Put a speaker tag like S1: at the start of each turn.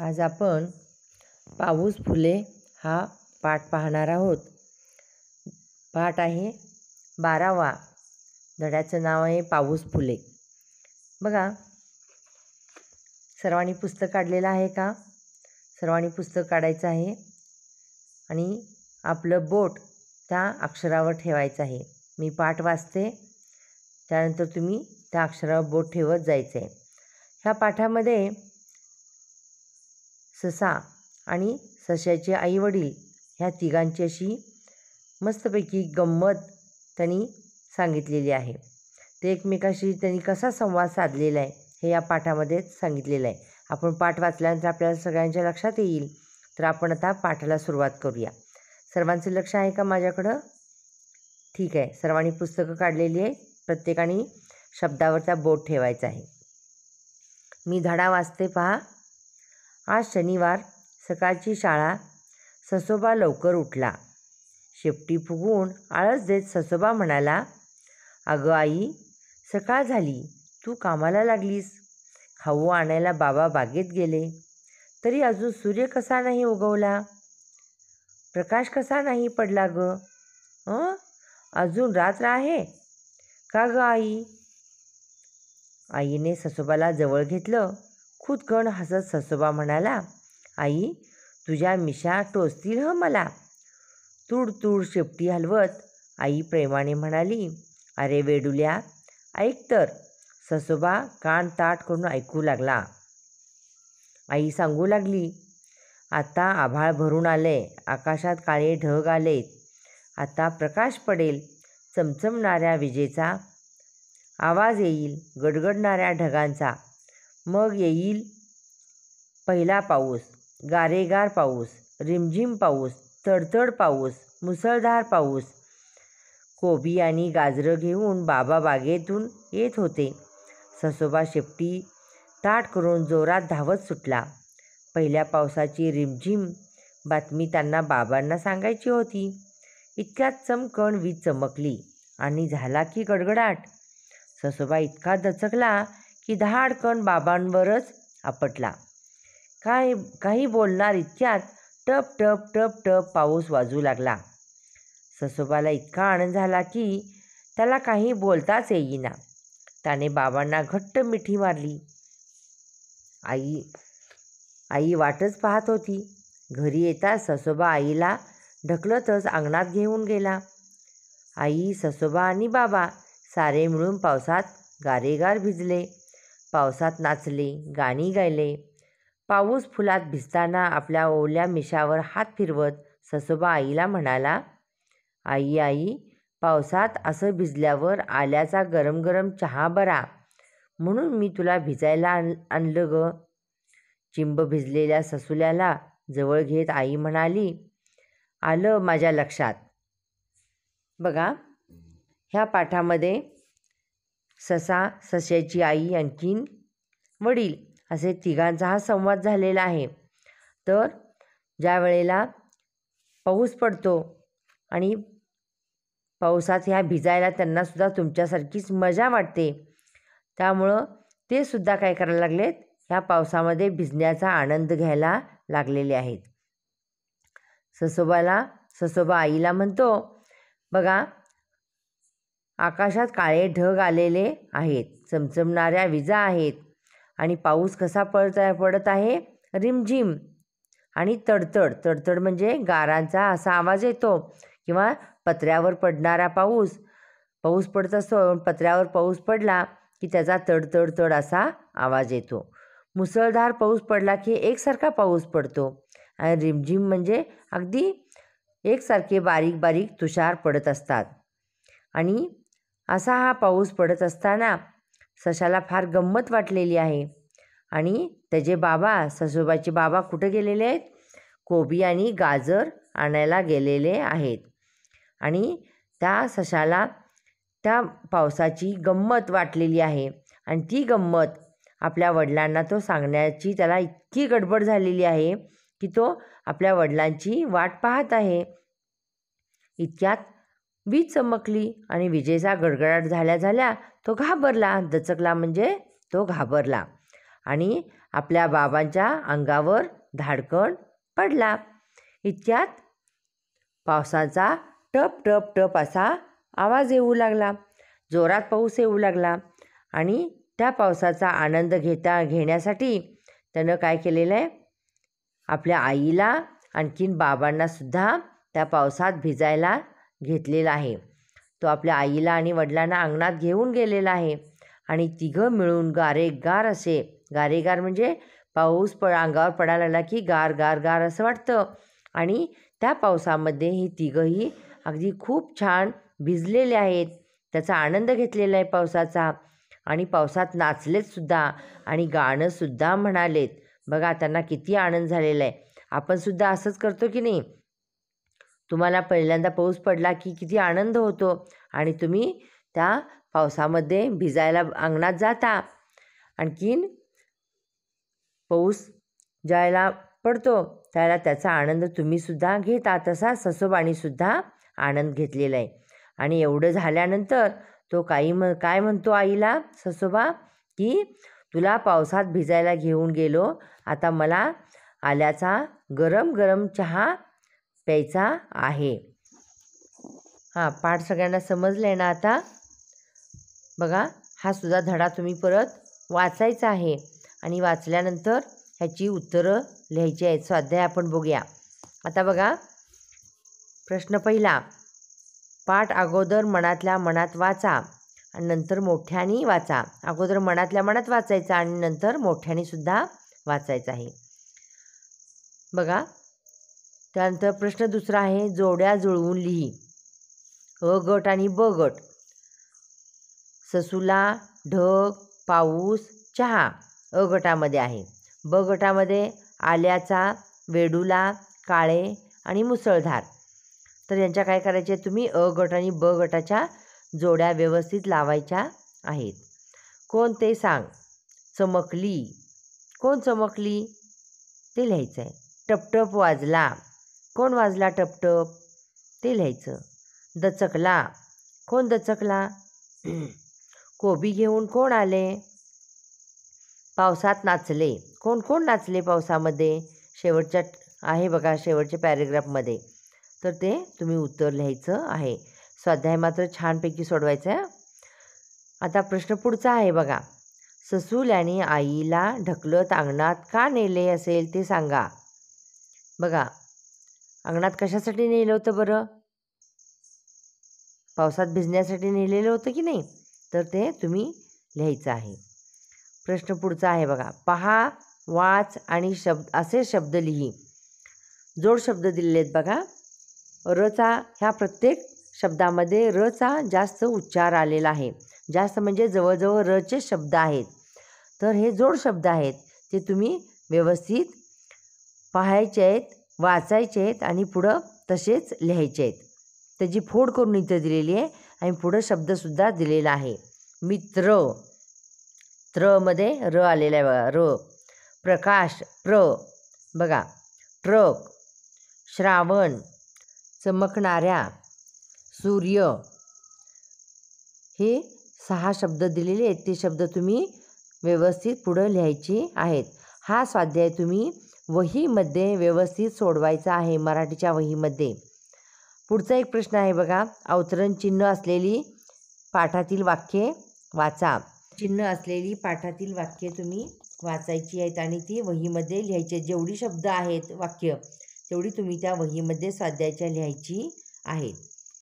S1: आज आपण पाऊस फुले हा पाठ पाहणार आहोत पाठ आहे बारावा धड्याचं नाव आहे पाऊस फुले बघा सर्वांनी पुस्तक काढलेलं आहे का सर्वांनी पुस्तक काढायचं आहे आणि आपलं बोट त्या अक्षरावर ठेवायचं आहे मी पाठ वाचते त्यानंतर तुम्ही त्या अक्षरावर बोट ठेवत जायचं आहे ह्या पाठामध्ये ससा आणि सशाचे आईवडील ह्या तिघांची अशी मस्तपैकी गंमत त्यांनी सांगितलेली आहे ते एकमेकाशी त्यांनी कसा संवाद साधलेला आहे हे या पाठामध्ये सांगितलेलं आहे आपण पाठ वाचल्यानंतर आपल्याला सगळ्यांच्या लक्षात येईल तर आपण आता पाठाला सुरुवात करूया सर्वांचं लक्ष आहे का माझ्याकडं ठीक आहे सर्वांनी पुस्तकं काढलेली आहे प्रत्येकाने शब्दावरचा बोट ठेवायचा आहे मी धडा वाचते पहा आज शनिवार सकाळची शाळा ससोबा लवकर उठला शेपटी फुगून आळस देत ससोबा म्हणाला अगं आई सकाळ झाली तू कामाला लागलीस खाऊ आणायला बाबा बागेत गेले तरी अजून सूर्य कसा नाही उगवला प्रकाश कसा नाही पडला ग अजून रात्र आहे का ग आई आईने ससोबाला जवळ घेतलं गण हसत ससोबा म्हणाला आई तुझ्या मिशा टोचतील ह मला तूड तूड शेपटी हलवत आई प्रेमाने म्हणाली अरे वेडुल्या ऐक तर ससोबा कान ताट करून ऐकू लागला आई सांगू लागली आता आभाळ भरून आले आकाशात काळे ढग आले आता प्रकाश पडेल चमचमणाऱ्या विजेचा आवाज येईल गडगडणाऱ्या ढगांचा मग येईल पहिला पाऊस गारेगार पाऊस रिमझिम पाऊस तडतड पाऊस मुसळधार पाऊस कोबी आणि गाजरं घेऊन बाबा बागेतून येत होते ससोबा शेपटी ताट करून जोरात धावत सुटला पहिल्या पावसाची रिमझिम बातमी त्यांना बाबांना सांगायची होती इतक्यात चमकण वीज चमकली आणि झाला की गडगडाट ससोबा इतका दचकला की धाडकण बाबांवरच आपटला काय काही बोलणार इतक्यात टप टप टप टप पाऊस वाजू लागला ससोबाला इतका आनंद झाला की त्याला काही बोलताच येईना त्याने बाबांना घट्ट मिठी मारली आई आई वाटच पाहत होती घरी येता ससोबा आईला ढकलतच अंगणात घेऊन गेला आई ससोबा आणि बाबा सारे मिळून पावसात गारेगार भिजले पावसात नाचले गाणी गायले पाऊस फुलात भिजताना आपल्या ओल्या मिशावर हात फिरवत ससोबा आईला म्हणाला आई आई पावसात असं भिजल्यावर आल्याचा गरम गरम चहा बरा म्हणून मी तुला भिजायला आण आणलं ग चिंब भिजलेल्या ससुल्याला जवळ घेत आई म्हणाली आलं माझ्या लक्षात बघा ह्या पाठामध्ये ससा सश्याची आई यांची वडील असे तिघांचा हा संवाद झालेला आहे तर ज्या वेळेला पाऊस पडतो आणि पावसात ह्या भिजायला त्यांनासुद्धा तुमच्यासारखीच मजा वाटते त्यामुळं ते सुद्धा काय करायला लागलेत ह्या पावसामध्ये भिजण्याचा आनंद घ्यायला लागलेले आहेत ससोबाला ससोबा आईला म्हणतो बघा आकाशात काळे ढग आलेले आहेत चमचमणाऱ्या विजा आहेत आणि पाऊस कसा पडत पडत आहे रिमझिम आणि तडतड तडतड म्हणजे गारांचा असा आवाज येतो किंवा पत्र्यावर पडणारा पाऊस पाऊस पडत असतो पत्र्यावर पाऊस पडला की त्याचा तडतड तड असा आवाज येतो मुसळधार पाऊस पडला की एकसारखा पाऊस पडतो आणि रिमझिम म्हणजे अगदी एकसारखे बारीक बारीक तुषार पडत असतात आणि असा हा पाऊस पडत असताना सशाला फार गंमत वाटलेली आहे आणि त्याचे बाबा ससोबाचे बाबा कुठे गेलेले आहेत कोबी आणि गाजर आणायला गेलेले आहेत आणि त्या सशाला त्या पावसाची गंमत वाटलेली आहे आणि ती गंमत आपल्या वडिलांना तो सांगण्याची त्याला इतकी गडबड झालेली आहे की तो आपल्या वडिलांची वाट पाहत आहे इतक्यात वीज चमकली आणि विजेचा गडगडाट झाल्या झाल्या तो घाबरला दचकला म्हणजे तो घाबरला आणि आपल्या बाबांच्या अंगावर धाडकण पडला इतक्यात पावसाचा टप टप टप असा आवाज येऊ लागला जोरात पाऊस येऊ लागला आणि त्या पावसाचा आनंद घेता घेण्यासाठी त्यानं काय केलेलं आहे आपल्या आईला आणखीन बाबांनासुद्धा त्या पावसात भिजायला घेतलेला आहे तो आपल्या आईला आणि वडिलांना अंगणात घेऊन गेलेला आहे आणि तिघं मिळून गारेगार असे गारेगार म्हणजे पाऊस प अंगावर पडायला लागला की गार गार गार असं वाटतं आणि त्या पावसामध्ये ही तिघंही अगदी खूप छान भिजलेले आहेत त्याचा आनंद घेतलेला आहे पावसाचा आणि पावसात नाचलेतसुद्धा आणि गाणंसुद्धा म्हणालेत बघा त्यांना किती आनंद झालेला आहे आपणसुद्धा असंच करतो की नाही तुम्हाला पहिल्यांदा पाऊस पडला की किती आनंद होतो आणि तुम्ही त्या पावसामध्ये भिजायला अंगणात जाता आणखीन पाऊस ज्यायला पडतो त्याला त्याचा आनंद तुम्हीसुद्धा घेता तसा ससोबाणीसुद्धा आनंद घेतलेला आहे आणि एवढं झाल्यानंतर तो काही म काय म्हणतो आईला ससोबा की तुला पावसात भिजायला घेऊन गेलो आता मला आल्याचा गरम गरम चहा प्यायचा आहे हां पाठ सगळ्यांना समजलं आहे ना आता बघा हा सुद्धा धडा तुम्ही परत वाचायचा आहे आणि वाचल्यानंतर ह्याची उत्तरं लिहायची आहेत स्वाध्याय आपण बघूया आता बघा प्रश्न पहिला पाठ अगोदर मनातल्या मनात वाचा आणि नंतर मोठ्याने वाचा अगोदर मनातल्या मनात वाचायचा आणि नंतर मोठ्याने सुद्धा वाचायचं आहे बघा त्यानंतर प्रश्न दुसरा आहे जोड्या जुळवून लिही अ गट आणि ब गट ससुला ढग पाऊस चहा अ गटामध्ये आहे ब गटामध्ये आल्याचा वेडूला काळे आणि मुसळधार तर यांच्या काय करायचे तुम्ही अ गट आणि ब गटाच्या जोड्या व्यवस्थित लावायच्या आहेत कोण ते सांग चमकली कोण चमकली ते लिहायचं आहे टपटप वाजला कोण वाजला टपटप ते लिहायचं दचकला कोण दचकला कोबी घेऊन कोण आले पावसात नाचले कोण कोण नाचले पावसामध्ये शेवटच्या आहे बघा शेवटच्या पॅरेग्राफमध्ये तर ते तुम्ही उत्तर लिहायचं आहे स्वाध्याय मात्र छानपैकी सोडवायचं आहे आता प्रश्न पुढचा आहे बघा ससूल आणि आईला ढकलत अंगणात का नेले असेल ते सांगा बघा अंगणात कशासाठी नेलं होतं बरं पावसात भिजण्यासाठी नेलेलं होतं की नाही तर ते तुम्ही लिहायचं आहे प्रश्न पुढचा आहे बघा पहा वाच आणि शब्द असे शब्द लिही जोड शब्द दिलेले आहेत बघा रचा ह्या प्रत्येक शब्दामध्ये रचा जास्त उच्चार आलेला आहे जास्त म्हणजे जवळजवळ रचे शब्द आहेत तर हे जोड शब्द आहेत ते तुम्ही व्यवस्थित पाहायचे आहेत वाचायचे आहेत आणि पुढं तसेच लिहायचे आहेत त्याची फोड करून इथं दिलेली आहे आणि पुढं शब्दसुद्धा दिलेला आहे मित्र त्रमध्ये र आलेला आहे बघा र प्रकाश प्र बघा ट्रक श्रावण चमकणाऱ्या सूर्य हे सहा शब्द दिलेले आहेत ते शब्द तुम्ही व्यवस्थित पुढं लिहायचे आहेत हा स्वाध्याय तुम्ही वहीमध्ये व्यवस्थित सोडवायचा आहे मराठीच्या वहीमध्ये पुढचा एक प्रश्न आहे बघा अवतरण चिन्ह असलेली पाठातील वाक्ये वाचा चिन्ह असलेली पाठातील वाक्ये तुम्ही वाचायची आहेत आणि ती वहीमध्ये लिहायची जेवढी शब्द आहेत वाक्य तेवढी तुम्ही त्या वहीमध्ये स्वाध्यायच्या लिहायची आहेत